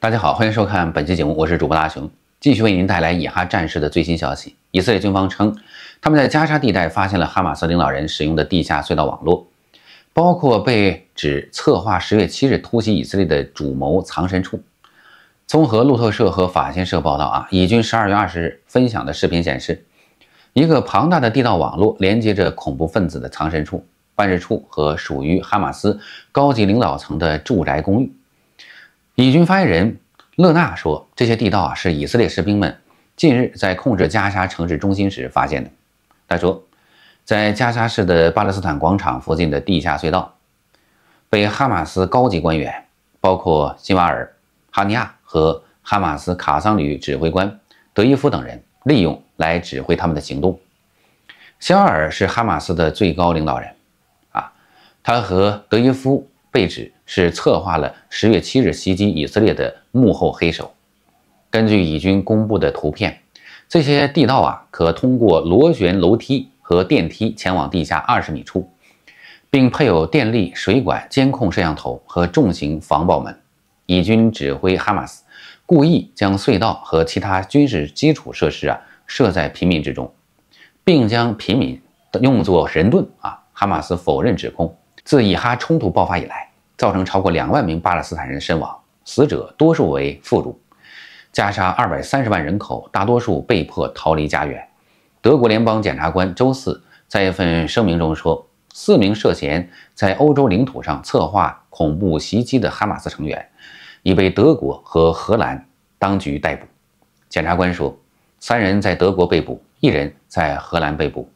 大家好，欢迎收看本期节目，我是主播大雄，继续为您带来以哈战事的最新消息。以色列军方称，他们在加沙地带发现了哈马斯领导人使用的地下隧道网络，包括被指策划十月七日突袭以色列的主谋藏身处。综合路透社和法新社报道，啊，以军十二月二十日分享的视频显示，一个庞大的地道网络连接着恐怖分子的藏身处、办事处和属于哈马斯高级领导层的住宅公寓。以军发言人勒纳说：“这些地道啊，是以色列士兵们近日在控制加沙城市中心时发现的。”他说，在加沙市的巴勒斯坦广场附近的地下隧道，被哈马斯高级官员，包括辛瓦尔、哈尼亚和哈马斯卡桑旅指挥官德伊夫等人利用来指挥他们的行动。辛瓦尔是哈马斯的最高领导人，啊，他和德伊夫。被指是策划了十月七日袭击以色列的幕后黑手。根据以军公布的图片，这些地道啊，可通过螺旋楼梯和电梯前往地下二十米处，并配有电力、水管、监控摄像头和重型防爆门。以军指挥哈马斯故意将隧道和其他军事基础设施啊设在平民之中，并将平民用作神盾啊。哈马斯否认指控。自以哈冲突爆发以来，造成超过两万名巴勒斯坦人身亡，死者多数为妇孺。加沙二百三十万人口，大多数被迫逃离家园。德国联邦检察官周四在一份声明中说，四名涉嫌在欧洲领土上策划恐怖袭击的哈马斯成员已被德国和荷兰当局逮捕。检察官说，三人在德国被捕，一人在荷兰被捕，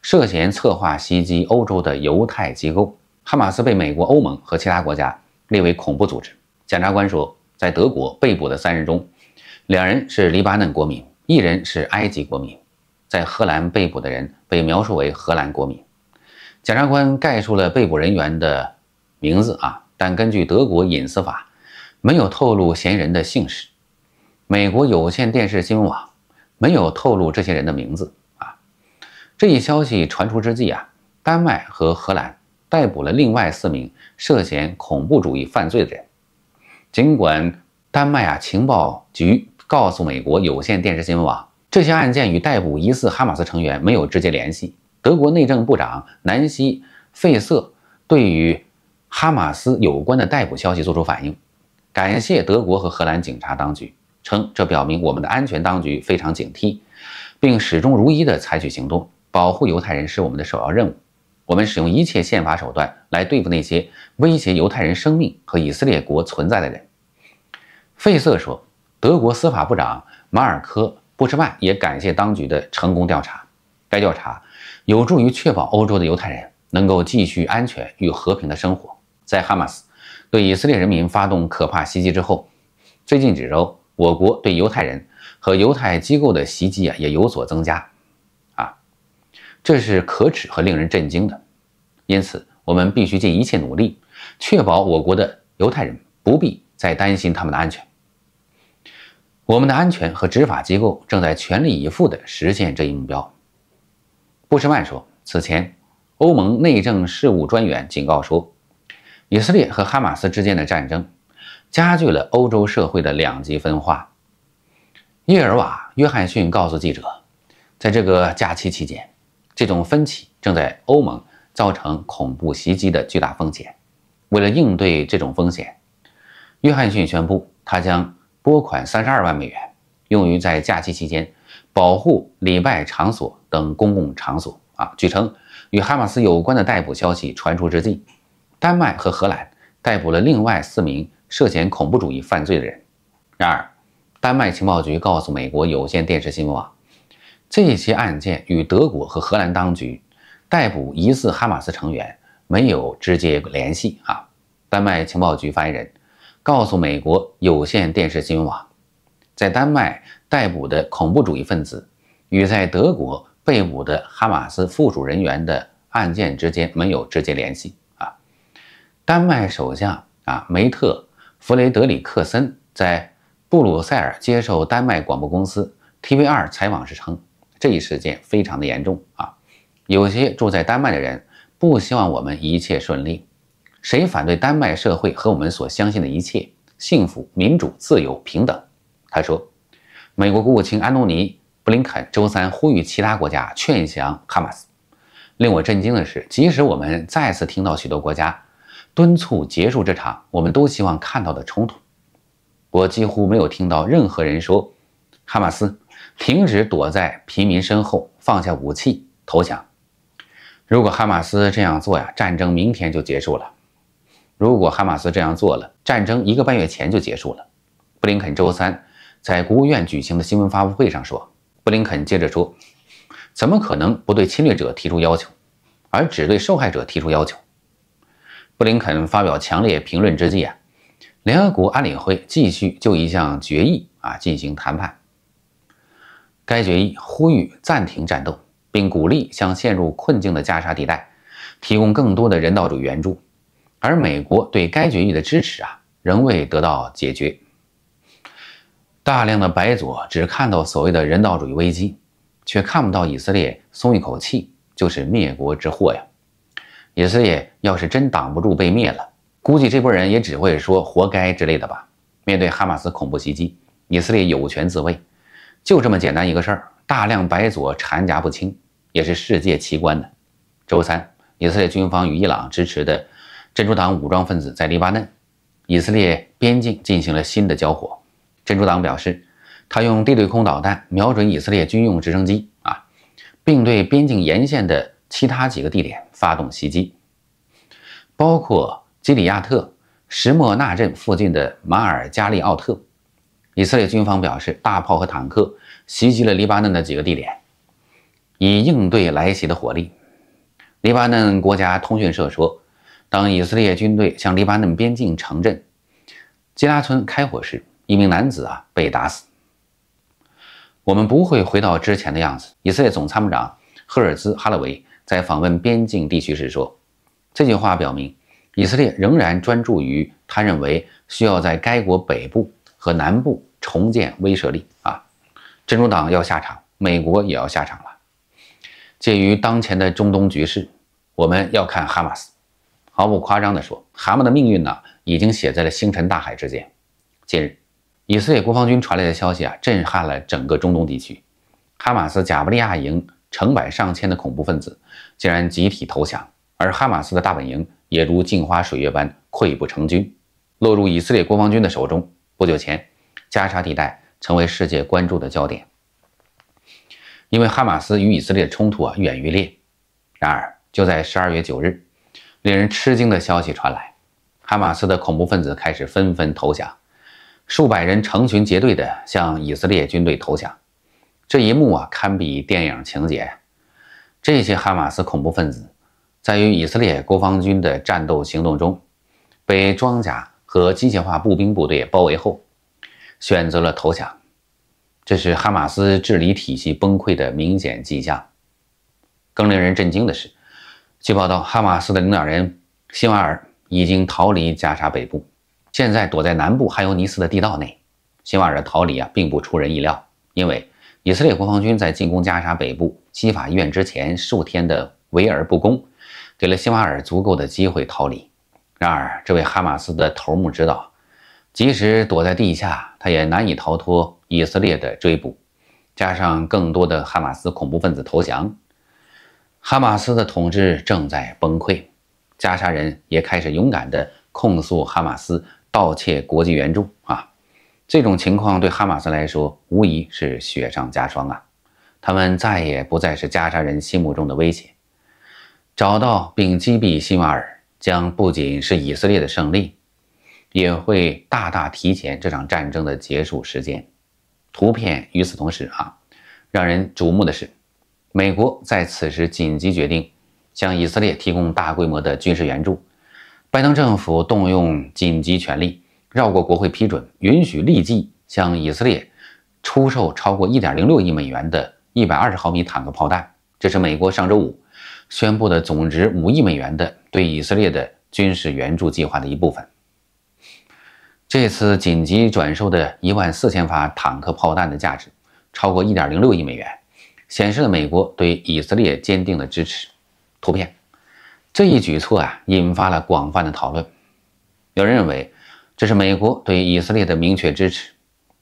涉嫌策划袭击欧洲的犹太机构。哈马斯被美国、欧盟和其他国家列为恐怖组织。检察官说，在德国被捕的三人中，两人是黎巴嫩国民，一人是埃及国民。在荷兰被捕的人被描述为荷兰国民。检察官概述了被捕人员的名字啊，但根据德国隐私法，没有透露嫌疑人的姓氏。美国有线电视新闻网没有透露这些人的名字啊。这一消息传出之际啊，丹麦和荷兰。逮捕了另外四名涉嫌恐怖主义犯罪的人。尽管丹麦啊情报局告诉美国有线电视新闻网，这些案件与逮捕疑似哈马斯成员没有直接联系。德国内政部长南希·费瑟对于哈马斯有关的逮捕消息作出反应，感谢德国和荷兰警察当局称，这表明我们的安全当局非常警惕，并始终如一地采取行动，保护犹太人是我们的首要任务。我们使用一切宪法手段来对付那些威胁犹太人生命和以色列国存在的人。”费瑟说。德国司法部长马尔科·布什曼也感谢当局的成功调查，该调查有助于确保欧洲的犹太人能够继续安全与和平的生活。在哈马斯对以色列人民发动可怕袭击之后，最近几周，我国对犹太人和犹太机构的袭击啊也有所增加。这是可耻和令人震惊的，因此我们必须尽一切努力，确保我国的犹太人不必再担心他们的安全。我们的安全和执法机构正在全力以赴地实现这一目标，布什曼说。此前，欧盟内政事务专员警告说，以色列和哈马斯之间的战争加剧了欧洲社会的两极分化。叶尔瓦·约翰逊告诉记者，在这个假期期间。这种分歧正在欧盟造成恐怖袭击的巨大风险。为了应对这种风险，约翰逊宣布他将拨款三十二万美元，用于在假期期间保护礼拜场所等公共场所。啊，据称，与哈马斯有关的逮捕消息传出之际，丹麦和荷兰逮捕了另外四名涉嫌恐怖主义犯罪的人。然而，丹麦情报局告诉美国有线电视新闻网。这些案件与德国和荷兰当局逮捕疑似哈马斯成员没有直接联系啊。丹麦情报局发言人告诉美国有线电视新闻网，在丹麦逮捕的恐怖主义分子与在德国被捕的哈马斯附属人员的案件之间没有直接联系啊。丹麦首相啊梅特弗雷德里克森在布鲁塞尔接受丹麦广播公司 TV2 采访时称。这一事件非常的严重啊！有些住在丹麦的人不希望我们一切顺利。谁反对丹麦社会和我们所相信的一切幸福、民主、自由、平等？他说，美国国务卿安东尼·布林肯周三呼吁其他国家劝降哈马斯。令我震惊的是，即使我们再次听到许多国家敦促结束这场我们都希望看到的冲突，我几乎没有听到任何人说哈马斯。停止躲在平民身后，放下武器投降。如果哈马斯这样做呀，战争明天就结束了；如果哈马斯这样做了，战争一个半月前就结束了。布林肯周三在国务院举行的新闻发布会上说。布林肯接着说：“怎么可能不对侵略者提出要求，而只对受害者提出要求？”布林肯发表强烈评论之际啊，联合国安理会继续就一项决议啊进行谈判。该决议呼吁暂停战斗，并鼓励向陷入困境的加沙地带提供更多的人道主义援助。而美国对该决议的支持啊，仍未得到解决。大量的白左只看到所谓的人道主义危机，却看不到以色列松一口气就是灭国之祸呀！以色列要是真挡不住被灭了，估计这波人也只会说“活该”之类的吧。面对哈马斯恐怖袭击，以色列有权自卫。就这么简单一个事儿，大量白左掺杂不清，也是世界奇观的。周三，以色列军方与伊朗支持的真主党武装分子在黎巴嫩以色列边境进行了新的交火。真主党表示，他用地对空导弹瞄准以色列军用直升机啊，并对边境沿线的其他几个地点发动袭击，包括基里亚特什莫纳镇附近的马尔加利奥特。以色列军方表示，大炮和坦克袭击了黎巴嫩的几个地点，以应对来袭的火力。黎巴嫩国家通讯社说，当以色列军队向黎巴嫩边境城镇基拉村开火时，一名男子啊被打死。我们不会回到之前的样子。以色列总参谋长赫尔兹哈勒维在访问边境地区时说，这句话表明以色列仍然专注于他认为需要在该国北部和南部。重建威慑力啊！珍珠党要下场，美国也要下场了。鉴于当前的中东局势，我们要看哈马斯。毫不夸张地说，蛤蟆的命运呢，已经写在了星辰大海之间。近日，以色列国防军传来的消息啊，震撼了整个中东地区。哈马斯加布利亚营成百上千的恐怖分子竟然集体投降，而哈马斯的大本营也如镜花水月般溃不成军，落入以色列国防军的手中。不久前。加沙地带成为世界关注的焦点，因为哈马斯与以色列冲突啊，愈演愈烈。然而，就在十二月九日，令人吃惊的消息传来：哈马斯的恐怖分子开始纷纷投降，数百人成群结队的向以色列军队投降。这一幕啊，堪比电影情节这些哈马斯恐怖分子在与以色列国防军的战斗行动中，被装甲和机械化步兵部队包围后。选择了投降，这是哈马斯治理体系崩溃的明显迹象。更令人震惊的是，据报道，哈马斯的领导人辛瓦尔已经逃离加沙北部，现在躲在南部哈尤尼斯的地道内。辛瓦尔的逃离啊，并不出人意料，因为以色列国防军在进攻加沙北部西法医院之前数天的围而不攻，给了辛瓦尔足够的机会逃离。然而，这位哈马斯的头目知道。即使躲在地下，他也难以逃脱以色列的追捕。加上更多的哈马斯恐怖分子投降，哈马斯的统治正在崩溃。加沙人也开始勇敢地控诉哈马斯盗窃国际援助啊！这种情况对哈马斯来说无疑是雪上加霜啊！他们再也不再是加沙人心目中的威胁。找到并击毙希瓦尔，将不仅是以色列的胜利。也会大大提前这场战争的结束时间。图片。与此同时啊，让人瞩目的是，美国在此时紧急决定向以色列提供大规模的军事援助。拜登政府动用紧急权力，绕过国会批准，允许立即向以色列出售超过1.06亿美元的120毫米坦克炮弹。这是美国上周五宣布的总值5亿美元的对以色列的军事援助计划的一部分。这次紧急转售的一万四千发坦克炮弹的价值超过一点零六亿美元，显示了美国对以色列坚定的支持。图片这一举措啊，引发了广泛的讨论。有人认为这是美国对以色列的明确支持，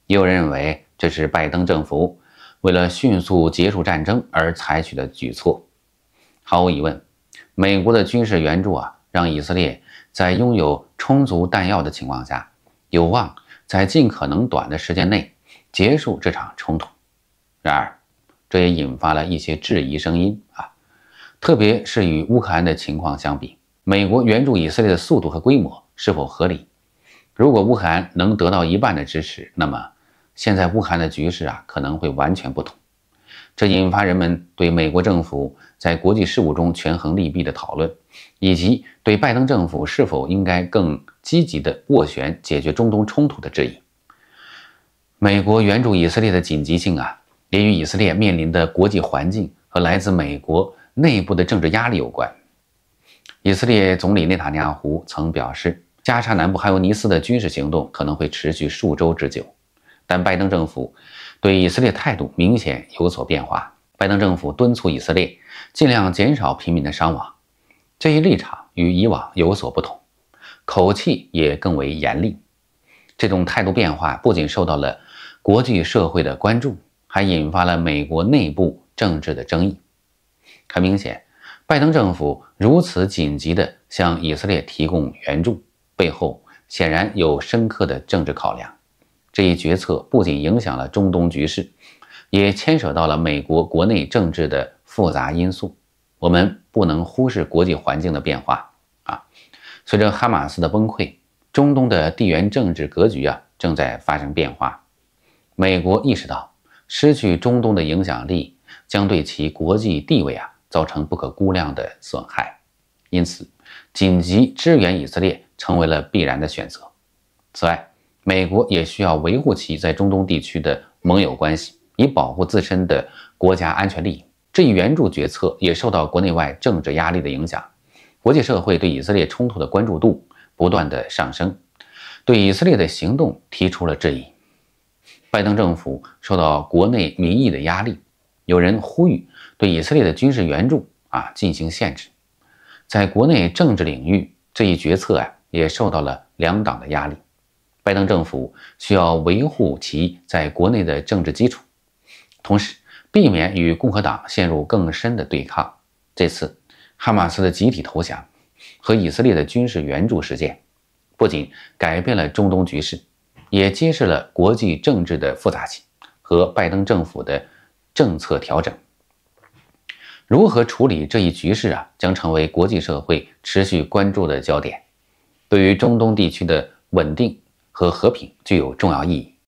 也有人认为这是拜登政府为了迅速结束战争而采取的举措。毫无疑问，美国的军事援助啊，让以色列在拥有充足弹药的情况下。有望在尽可能短的时间内结束这场冲突，然而，这也引发了一些质疑声音啊，特别是与乌克兰的情况相比，美国援助以色列的速度和规模是否合理？如果乌克兰能得到一半的支持，那么现在乌克兰的局势啊可能会完全不同。这引发人们对美国政府在国际事务中权衡利弊的讨论，以及对拜登政府是否应该更积极地斡旋解决中东冲突的质疑。美国援助以色列的紧急性啊，也与以色列面临的国际环境和来自美国内部的政治压力有关。以色列总理内塔尼亚胡曾表示，加沙南部哈尤尼斯的军事行动可能会持续数周之久，但拜登政府。对以色列态度明显有所变化，拜登政府敦促以色列尽量减少平民的伤亡，这一立场与以往有所不同，口气也更为严厉。这种态度变化不仅受到了国际社会的关注，还引发了美国内部政治的争议。很明显，拜登政府如此紧急地向以色列提供援助，背后显然有深刻的政治考量。这一决策不仅影响了中东局势，也牵扯到了美国国内政治的复杂因素。我们不能忽视国际环境的变化啊！随着哈马斯的崩溃，中东的地缘政治格局啊正在发生变化。美国意识到失去中东的影响力将对其国际地位啊造成不可估量的损害，因此，紧急支援以色列成为了必然的选择。此外，美国也需要维护其在中东地区的盟友关系，以保护自身的国家安全利益。这一援助决策也受到国内外政治压力的影响。国际社会对以色列冲突的关注度不断的上升，对以色列的行动提出了质疑。拜登政府受到国内民意的压力，有人呼吁对以色列的军事援助啊进行限制。在国内政治领域，这一决策啊也受到了两党的压力。拜登政府需要维护其在国内的政治基础，同时避免与共和党陷入更深的对抗。这次哈马斯的集体投降和以色列的军事援助事件，不仅改变了中东局势，也揭示了国际政治的复杂性。和拜登政府的政策调整，如何处理这一局势啊，将成为国际社会持续关注的焦点。对于中东地区的稳定。和和平具有重要意义。